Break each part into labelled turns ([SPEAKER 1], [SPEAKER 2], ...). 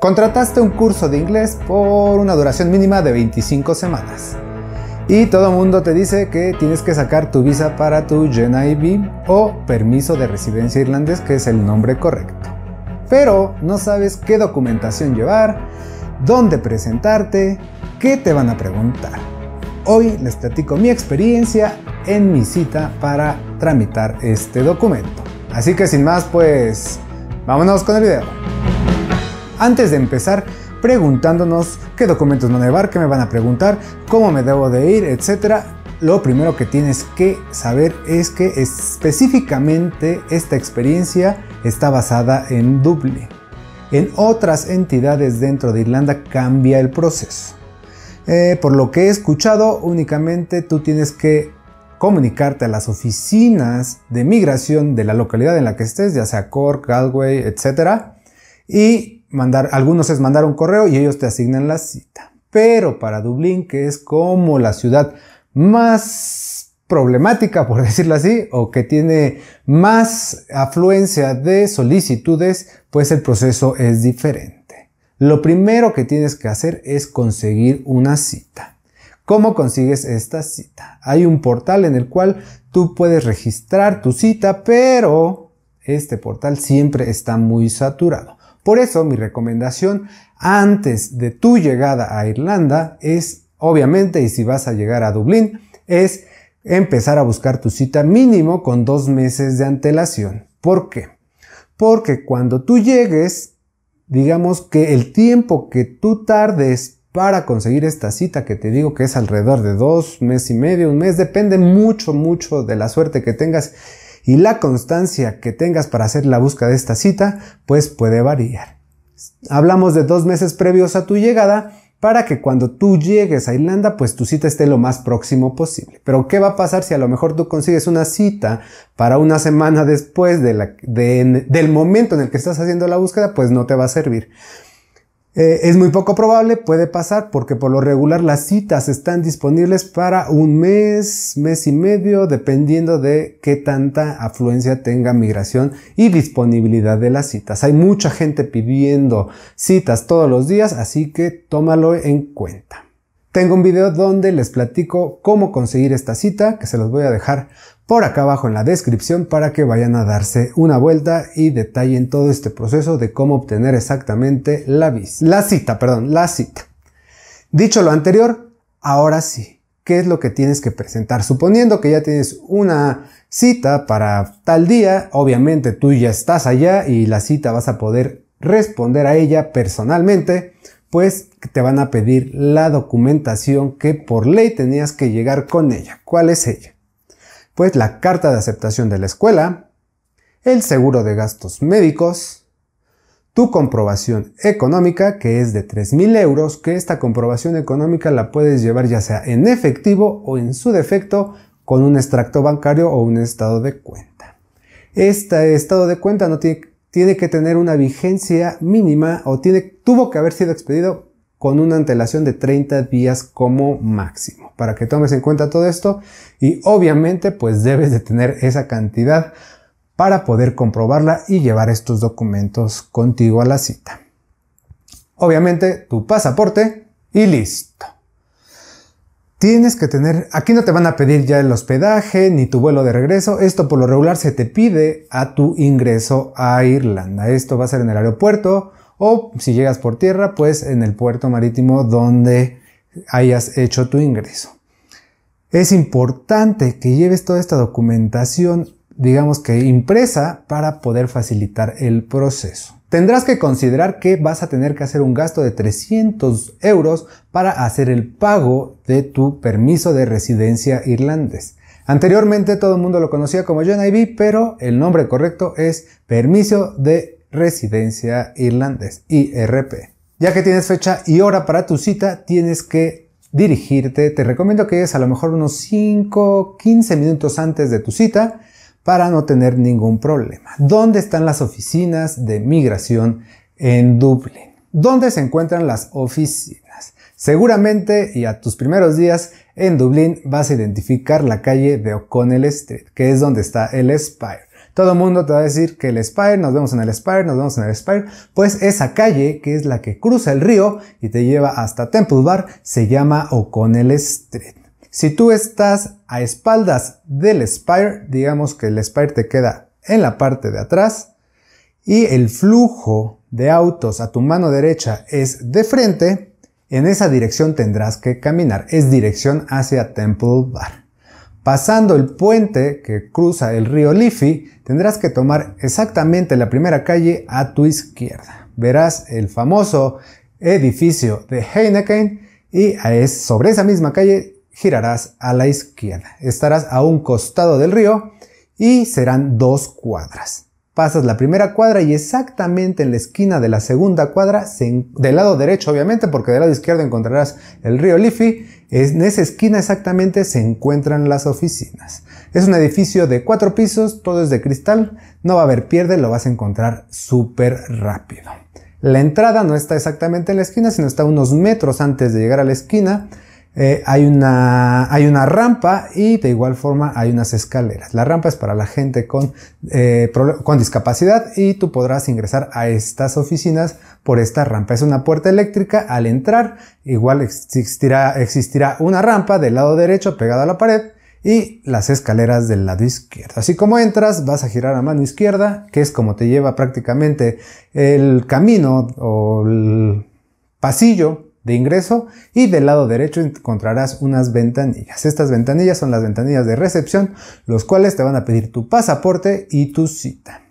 [SPEAKER 1] Contrataste un curso de inglés por una duración mínima de 25 semanas. Y todo el mundo te dice que tienes que sacar tu visa para tu GNIB o permiso de residencia irlandés, que es el nombre correcto. Pero no sabes qué documentación llevar, dónde presentarte, qué te van a preguntar. Hoy les platico mi experiencia en mi cita para tramitar este documento. Así que sin más, pues vámonos con el video antes de empezar preguntándonos qué documentos van a llevar, qué me van a preguntar, cómo me debo de ir, etcétera. Lo primero que tienes que saber es que específicamente esta experiencia está basada en Dublín. En otras entidades dentro de Irlanda cambia el proceso. Eh, por lo que he escuchado, únicamente tú tienes que comunicarte a las oficinas de migración de la localidad en la que estés, ya sea Cork, Galway, etcétera. Y mandar, algunos es mandar un correo y ellos te asignan la cita. Pero para Dublín, que es como la ciudad más problemática, por decirlo así, o que tiene más afluencia de solicitudes, pues el proceso es diferente. Lo primero que tienes que hacer es conseguir una cita. ¿Cómo consigues esta cita? Hay un portal en el cual tú puedes registrar tu cita, pero este portal siempre está muy saturado. Por eso mi recomendación antes de tu llegada a Irlanda es, obviamente, y si vas a llegar a Dublín, es empezar a buscar tu cita mínimo con dos meses de antelación. ¿Por qué? Porque cuando tú llegues, digamos que el tiempo que tú tardes para conseguir esta cita que te digo que es alrededor de dos, meses y medio, un mes, depende mucho, mucho de la suerte que tengas y la constancia que tengas para hacer la búsqueda de esta cita pues puede variar. Hablamos de dos meses previos a tu llegada para que cuando tú llegues a Irlanda pues tu cita esté lo más próximo posible. Pero ¿qué va a pasar si a lo mejor tú consigues una cita para una semana después del momento en el que estás haciendo la búsqueda? Pues no te va a servir. Eh, es muy poco probable, puede pasar, porque por lo regular las citas están disponibles para un mes, mes y medio, dependiendo de qué tanta afluencia tenga migración y disponibilidad de las citas. Hay mucha gente pidiendo citas todos los días, así que tómalo en cuenta. Tengo un video donde les platico cómo conseguir esta cita, que se los voy a dejar por acá abajo en la descripción para que vayan a darse una vuelta y detallen todo este proceso de cómo obtener exactamente la vis la cita, perdón, la cita. Dicho lo anterior, ahora sí, ¿qué es lo que tienes que presentar? Suponiendo que ya tienes una cita para tal día, obviamente tú ya estás allá y la cita vas a poder responder a ella personalmente, pues te van a pedir la documentación que por ley tenías que llegar con ella. ¿Cuál es ella? Pues la carta de aceptación de la escuela, el seguro de gastos médicos, tu comprobación económica, que es de 3.000 euros, que esta comprobación económica la puedes llevar ya sea en efectivo o en su defecto con un extracto bancario o un estado de cuenta. Este estado de cuenta no tiene tiene que tener una vigencia mínima o tiene, tuvo que haber sido expedido con una antelación de 30 días como máximo. Para que tomes en cuenta todo esto y obviamente pues debes de tener esa cantidad para poder comprobarla y llevar estos documentos contigo a la cita. Obviamente tu pasaporte y listo. Tienes que tener, aquí no te van a pedir ya el hospedaje ni tu vuelo de regreso, esto por lo regular se te pide a tu ingreso a Irlanda. Esto va a ser en el aeropuerto o si llegas por tierra, pues en el puerto marítimo donde hayas hecho tu ingreso. Es importante que lleves toda esta documentación, digamos que impresa, para poder facilitar el proceso. Tendrás que considerar que vas a tener que hacer un gasto de 300 euros para hacer el pago de tu permiso de residencia irlandés. Anteriormente todo el mundo lo conocía como John pero el nombre correcto es Permiso de Residencia Irlandés, IRP. Ya que tienes fecha y hora para tu cita, tienes que dirigirte, te recomiendo que llegues a lo mejor unos 5, 15 minutos antes de tu cita para no tener ningún problema. ¿Dónde están las oficinas de migración en Dublín? ¿Dónde se encuentran las oficinas? Seguramente y a tus primeros días en Dublín vas a identificar la calle de O'Connell Street, que es donde está el Spire. Todo el mundo te va a decir que el Spire, nos vemos en el Spire, nos vemos en el Spire. Pues esa calle, que es la que cruza el río y te lleva hasta Temple Bar, se llama O'Connell Street. Si tú estás a espaldas del Spire, digamos que el Spire te queda en la parte de atrás y el flujo de autos a tu mano derecha es de frente, en esa dirección tendrás que caminar, es dirección hacia Temple Bar. Pasando el puente que cruza el río Liffey, tendrás que tomar exactamente la primera calle a tu izquierda. Verás el famoso edificio de Heineken y es sobre esa misma calle girarás a la izquierda. Estarás a un costado del río y serán dos cuadras. Pasas la primera cuadra y exactamente en la esquina de la segunda cuadra, del lado derecho obviamente, porque del lado izquierdo encontrarás el río Liffey, en esa esquina exactamente se encuentran las oficinas. Es un edificio de cuatro pisos, todo es de cristal, no va a haber pierde, lo vas a encontrar súper rápido. La entrada no está exactamente en la esquina, sino está unos metros antes de llegar a la esquina. Eh, hay, una, hay una rampa y de igual forma hay unas escaleras. La rampa es para la gente con, eh, con discapacidad y tú podrás ingresar a estas oficinas por esta rampa. Es una puerta eléctrica. Al entrar, igual existirá, existirá una rampa del lado derecho pegada a la pared y las escaleras del lado izquierdo. Así como entras, vas a girar a mano izquierda, que es como te lleva prácticamente el camino o el pasillo de ingreso y del lado derecho encontrarás unas ventanillas. Estas ventanillas son las ventanillas de recepción, los cuales te van a pedir tu pasaporte y tu cita.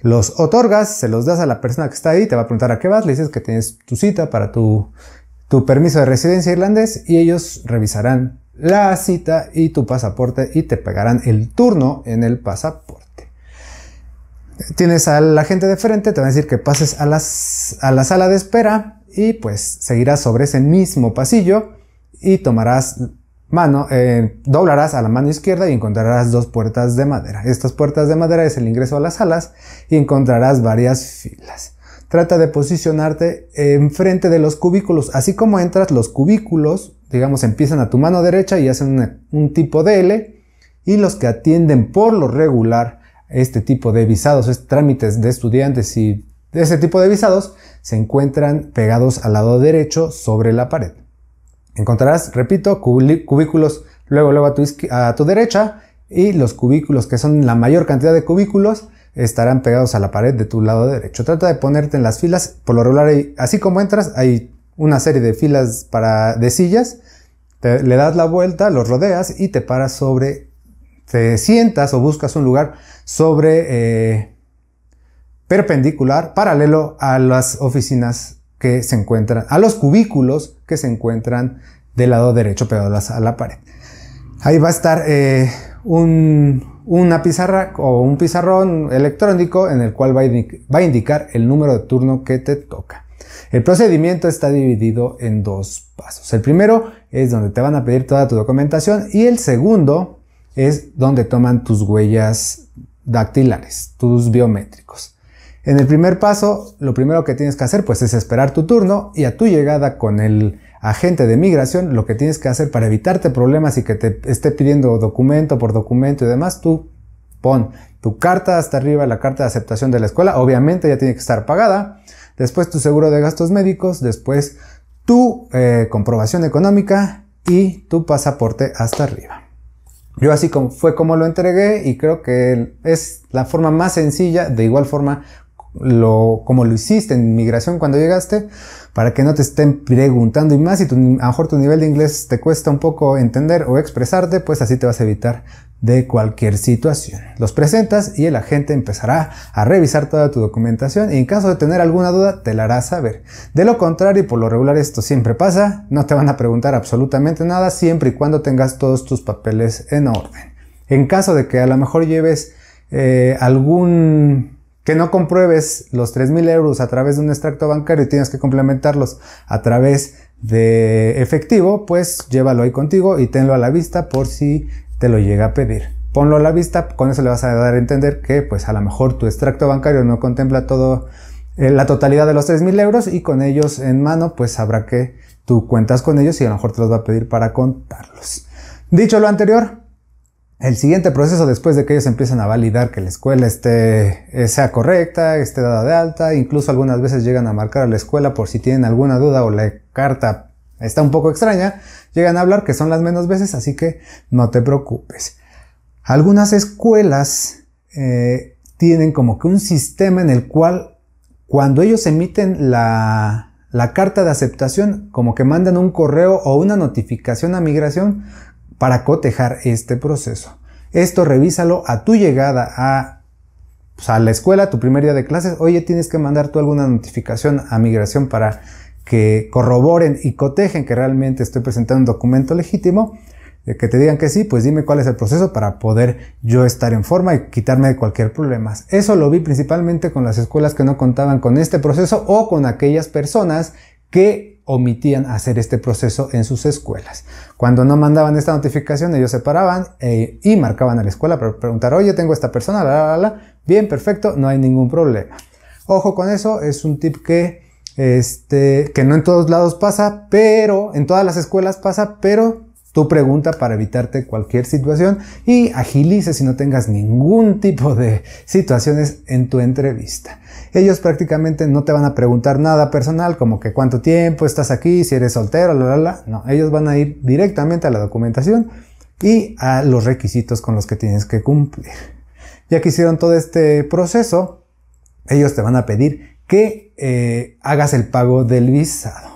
[SPEAKER 1] Los otorgas, se los das a la persona que está ahí, te va a preguntar a qué vas, le dices que tienes tu cita para tu, tu permiso de residencia irlandés y ellos revisarán la cita y tu pasaporte y te pegarán el turno en el pasaporte tienes a la gente de frente, te van a decir que pases a, a la sala de espera y pues seguirás sobre ese mismo pasillo y tomarás mano, eh, doblarás a la mano izquierda y encontrarás dos puertas de madera. Estas puertas de madera es el ingreso a las salas y encontrarás varias filas. Trata de posicionarte enfrente de los cubículos. Así como entras, los cubículos, digamos, empiezan a tu mano derecha y hacen un tipo de L. Y los que atienden por lo regular este tipo de visados, trámites de estudiantes y de ese tipo de visados se encuentran pegados al lado derecho sobre la pared. Encontrarás, repito, cubículos luego, luego a tu, derecha y los cubículos, que son la mayor cantidad de cubículos, estarán pegados a la pared de tu lado derecho. Trata de ponerte en las filas, por lo regular, así como entras, hay una serie de filas para, de sillas, te, le das la vuelta, los rodeas y te paras sobre, te sientas o buscas un lugar sobre eh, perpendicular, paralelo a las oficinas que se encuentran, a los cubículos que se encuentran del lado derecho pegados a la pared. Ahí va a estar eh, una pizarra o un pizarrón electrónico en el cual va va a indicar el número de turno que te toca. El procedimiento está dividido en dos pasos. El primero es donde te van a pedir toda tu documentación y el segundo es donde toman tus huellas dactilares, tus biométricos. En el primer paso, lo primero que tienes que hacer pues es esperar tu turno y a tu llegada con el agente de migración, lo que tienes que hacer para evitarte problemas y que te esté pidiendo documento por documento y demás, tú pon tu carta hasta arriba, la carta de aceptación de la escuela, obviamente ya tiene que estar pagada, después tu seguro de gastos médicos, después tu eh, comprobación económica y tu pasaporte hasta arriba. Yo así fue como lo entregué y creo que es la forma más sencilla, de igual forma lo, como lo hiciste en migración cuando llegaste, para que no te estén preguntando y más y a lo mejor tu nivel de inglés te cuesta un poco entender o expresarte, pues así te vas a evitar de cualquier situación. Los presentas y el agente empezará a revisar toda tu documentación y en caso de tener alguna duda te la hará saber. De lo contrario, y por lo regular esto siempre pasa, no te van a preguntar absolutamente nada siempre y cuando tengas todos tus papeles en orden. En caso de que a lo mejor lleves eh, algún que no compruebes los 3.000 euros a través de un extracto bancario y tienes que complementarlos a través de efectivo, pues llévalo ahí contigo y tenlo a la vista por si te lo llega a pedir. Ponlo a la vista, con eso le vas a dar a entender que pues a lo mejor tu extracto bancario no contempla todo eh, la totalidad de los 3.000 euros y con ellos en mano pues sabrá que tú cuentas con ellos y a lo mejor te los va a pedir para contarlos. Dicho lo anterior, el siguiente proceso, después de que ellos empiezan a validar que la escuela esté, eh, sea correcta, esté dada de alta, incluso algunas veces llegan a marcar a la escuela por si tienen alguna duda o la carta está un poco extraña, llegan a hablar que son las menos veces, así que no te preocupes. Algunas escuelas eh, tienen como que un sistema en el cual cuando ellos emiten la, la carta de aceptación, como que mandan un correo o una notificación a migración para cotejar este proceso. Esto revísalo a tu llegada a, pues, a la escuela, tu primer día de clases. Oye, tienes que mandar tú alguna notificación a migración para que corroboren y cotejen que realmente estoy presentando un documento legítimo, de que te digan que sí, pues dime cuál es el proceso para poder yo estar en forma y quitarme de cualquier problema. Eso lo vi principalmente con las escuelas que no contaban con este proceso o con aquellas personas que omitían hacer este proceso en sus escuelas. Cuando no mandaban esta notificación, ellos se paraban eh, y marcaban a la escuela para preguntar, oye, tengo esta persona, la, la, la, bien, perfecto, no hay ningún problema. Ojo con eso, es un tip que, este, que no en todos lados pasa, pero, en todas las escuelas pasa, pero tu pregunta para evitarte cualquier situación y agilice si no tengas ningún tipo de situaciones en tu entrevista. Ellos prácticamente no te van a preguntar nada personal, como que cuánto tiempo estás aquí, si eres soltero, la, la, la. No, ellos van a ir directamente a la documentación y a los requisitos con los que tienes que cumplir. Ya que hicieron todo este proceso, ellos te van a pedir que eh, hagas el pago del visado.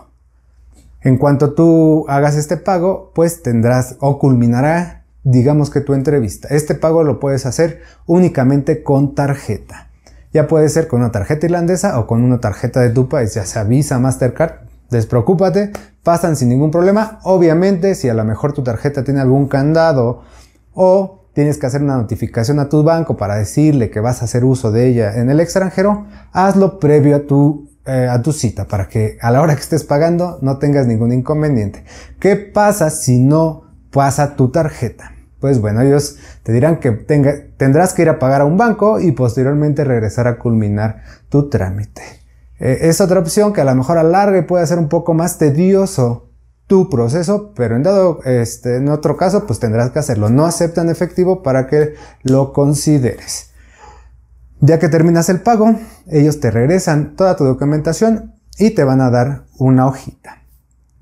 [SPEAKER 1] En cuanto tú hagas este pago, pues tendrás o culminará, digamos que tu entrevista. Este pago lo puedes hacer únicamente con tarjeta. Ya puede ser con una tarjeta irlandesa o con una tarjeta de tu país, ya sea Visa, Mastercard. Despreocúpate, pasan sin ningún problema. Obviamente, si a lo mejor tu tarjeta tiene algún candado o tienes que hacer una notificación a tu banco para decirle que vas a hacer uso de ella en el extranjero, hazlo previo a tu eh, a tu cita para que a la hora que estés pagando no tengas ningún inconveniente. ¿Qué pasa si no pasa tu tarjeta? Pues bueno, ellos te dirán que tendrás que ir a pagar a un banco y posteriormente regresar a culminar tu trámite. Eh, es otra opción que a lo mejor alargue y puede ser un poco más tedioso tu proceso, pero en dado, este, en otro caso, pues tendrás que hacerlo. No aceptan efectivo para que lo consideres. Ya que terminas el pago, ellos te regresan toda tu documentación y te van a dar una hojita.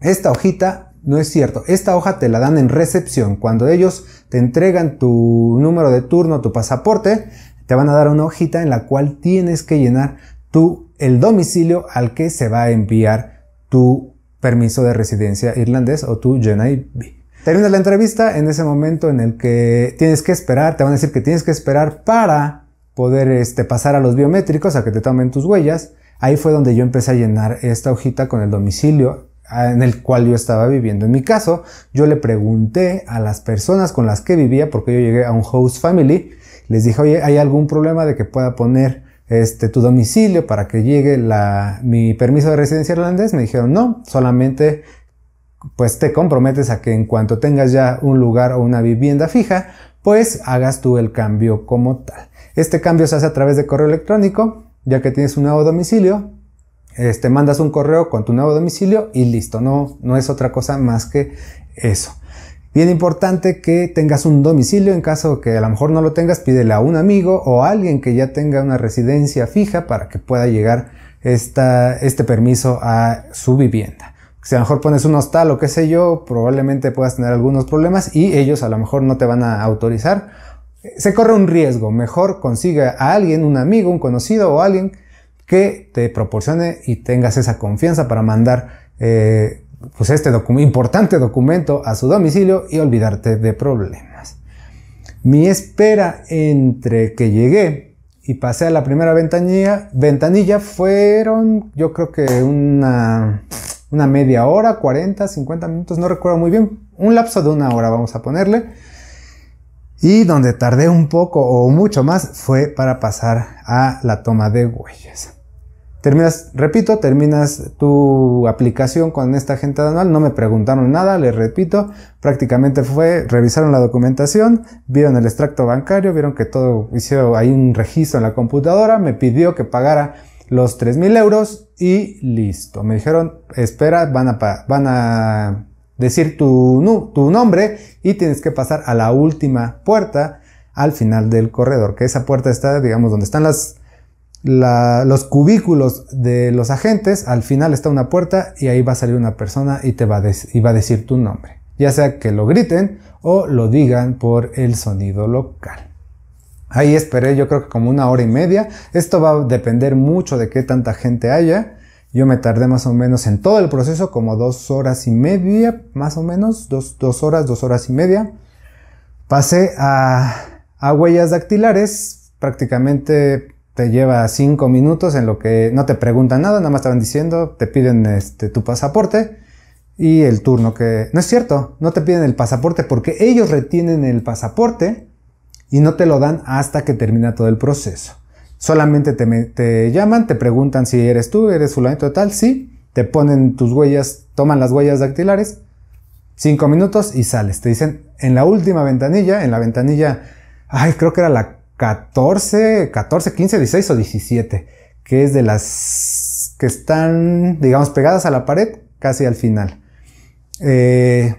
[SPEAKER 1] Esta hojita no es cierto, esta hoja te la dan en recepción. Cuando ellos te entregan tu número de turno, tu pasaporte, te van a dar una hojita en la cual tienes que llenar tú el domicilio al que se va a enviar tu permiso de residencia irlandés o tu GNIB. Terminas la entrevista en ese momento en el que tienes que esperar, te van a decir que tienes que esperar para poder este, pasar a los biométricos, a que te tomen tus huellas. Ahí fue donde yo empecé a llenar esta hojita con el domicilio ah, en el cual yo estaba viviendo. En mi caso, yo le pregunté a las personas con las que vivía, porque yo llegué a un host family, les dije, oye, ¿hay algún problema de que pueda poner este, tu domicilio para que llegue la, mi permiso de residencia irlandés? Me dijeron, no, solamente pues te comprometes a que en cuanto tengas ya un lugar o una vivienda fija, pues hagas tú el cambio como tal. Este cambio se hace a través de correo electrónico, ya que tienes un nuevo domicilio, este, mandas un correo con tu nuevo domicilio y listo, no, no es otra cosa más que eso. Bien importante que tengas un domicilio, en caso que a lo mejor no lo tengas, pídele a un amigo o a alguien que ya tenga una residencia fija para que pueda llegar este permiso a su vivienda. Si a lo mejor pones un hostal o qué sé yo, probablemente puedas tener algunos problemas y ellos a lo mejor no te van a autorizar se corre un riesgo. Mejor consiga a alguien, un amigo, un conocido o alguien que te proporcione y tengas esa confianza para mandar eh, pues este importante documento a su domicilio y olvidarte de problemas. Mi espera entre que llegué y pasé a la primera ventanilla, ventanilla fueron yo creo que una, una media hora, 40, 50 minutos, no recuerdo muy bien, un lapso de una hora vamos a ponerle y donde tardé un poco o mucho más fue para pasar a la toma de huellas. Terminas, repito, terminas tu aplicación con esta gente anual. no me preguntaron nada, les repito, prácticamente fue, revisaron la documentación, vieron el extracto bancario, vieron que todo, hicieron ahí un registro en la computadora, me pidió que pagara los 3.000 euros y listo. Me dijeron, espera, van a, van a decir tu, nombre y tienes que pasar a la última puerta al final del corredor, que esa puerta está, digamos, donde están los cubículos de los agentes, al final está una puerta y ahí va a salir una persona y te va y va a decir tu nombre, ya sea que lo griten o lo digan por el sonido local. Ahí esperé yo creo que como una hora y media. Esto va a depender mucho de qué tanta gente haya yo me tardé más o menos en todo el proceso como dos horas y media, más o menos, dos, horas, dos horas y media. Pasé a, huellas dactilares, prácticamente te lleva cinco minutos en lo que no te preguntan nada, nada más estaban diciendo, te piden este, tu pasaporte y el turno que... No es cierto, no te piden el pasaporte porque ellos retienen el pasaporte y no te lo dan hasta que termina todo el proceso. Solamente te, llaman, te preguntan si eres tú, eres fulanito tal, sí, te ponen tus huellas, toman las huellas dactilares, cinco minutos y sales. Te dicen en la última ventanilla, en la ventanilla, ay, creo que era la 14, 14, 15, 16 o 17, que es de las que están, digamos, pegadas a la pared casi al final. Eh,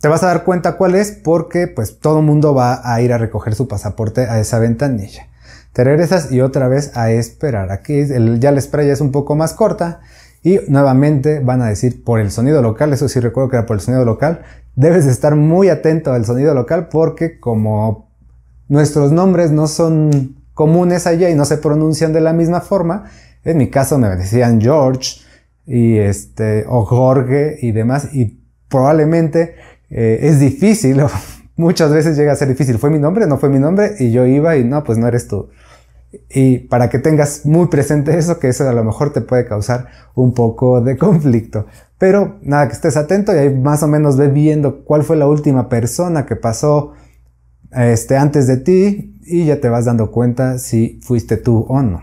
[SPEAKER 1] te vas a dar cuenta cuál es porque pues todo mundo va a ir a recoger su pasaporte a esa ventanilla te regresas y otra vez a esperar. Aquí ya la espera ya es un poco más corta y nuevamente van a decir por el sonido local, eso sí recuerdo que era por el sonido local, debes estar muy atento al sonido local porque como nuestros nombres no son comunes allá y no se pronuncian de la misma forma, en mi caso me decían George y este o Jorge y demás y probablemente eh, es difícil muchas veces llega a ser difícil. ¿Fue mi nombre? ¿No fue mi nombre? Y yo iba y no, pues no eres tú. Y para que tengas muy presente eso, que eso a lo mejor te puede causar un poco de conflicto. Pero nada, que estés atento y ahí más o menos ve viendo cuál fue la última persona que pasó este, antes de ti y ya te vas dando cuenta si fuiste tú o no.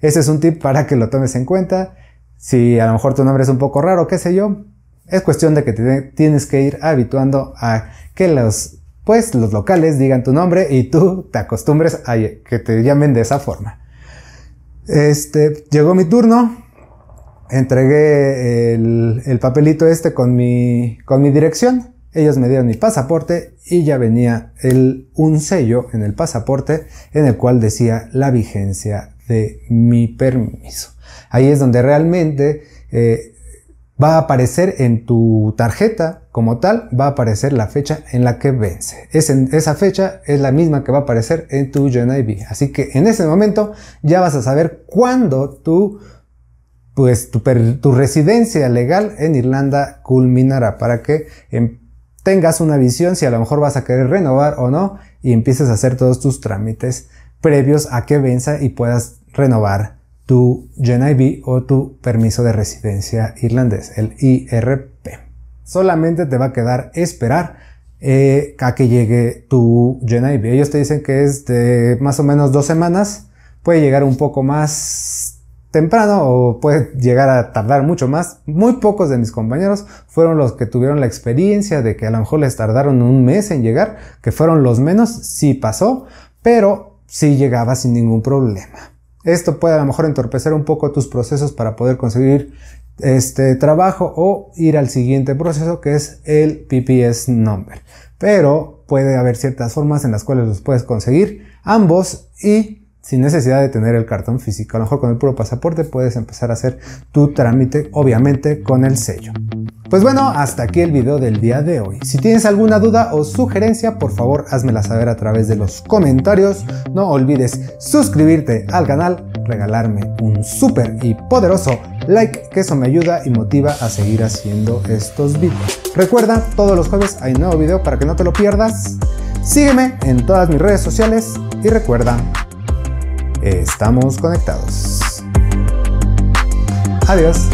[SPEAKER 1] Ese es un tip para que lo tomes en cuenta. Si a lo mejor tu nombre es un poco raro, qué sé yo, es cuestión de que te tienes que ir habituando a que los pues los locales digan tu nombre y tú te acostumbres a que te llamen de esa forma. Este, llegó mi turno, entregué el, papelito este con mi, con mi dirección, ellos me dieron mi pasaporte y ya venía el, un sello en el pasaporte en el cual decía la vigencia de mi permiso. Ahí es donde realmente eh, va a aparecer en tu tarjeta como tal, va a aparecer la fecha en la que vence. Es en, esa fecha es la misma que va a aparecer en tu GNIB. Así que en ese momento ya vas a saber cuándo tu, pues, tu, residencia legal en Irlanda culminará para que em, tengas una visión si a lo mejor vas a querer renovar o no y empieces a hacer todos tus trámites previos a que venza y puedas renovar tu IV o tu permiso de residencia irlandés, el IRP. Solamente te va a quedar esperar eh, a que llegue tu IV. Ellos te dicen que es de más o menos dos semanas, puede llegar un poco más temprano o puede llegar a tardar mucho más. Muy pocos de mis compañeros fueron los que tuvieron la experiencia de que a lo mejor les tardaron un mes en llegar, que fueron los menos, sí pasó, pero sí llegaba sin ningún problema. Esto puede a lo mejor entorpecer un poco tus procesos para poder conseguir este trabajo o ir al siguiente proceso que es el PPS number. Pero puede haber ciertas formas en las cuales los puedes conseguir ambos y sin necesidad de tener el cartón físico. A lo mejor con el puro pasaporte puedes empezar a hacer tu trámite, obviamente con el sello. Pues bueno, hasta aquí el video del día de hoy. Si tienes alguna duda o sugerencia, por favor házmela saber a través de los comentarios. No olvides suscribirte al canal, regalarme un súper y poderoso like, que eso me ayuda y motiva a seguir haciendo estos videos. Recuerda, todos los jueves hay nuevo video para que no te lo pierdas. Sígueme en todas mis redes sociales y recuerda, estamos conectados. Adiós.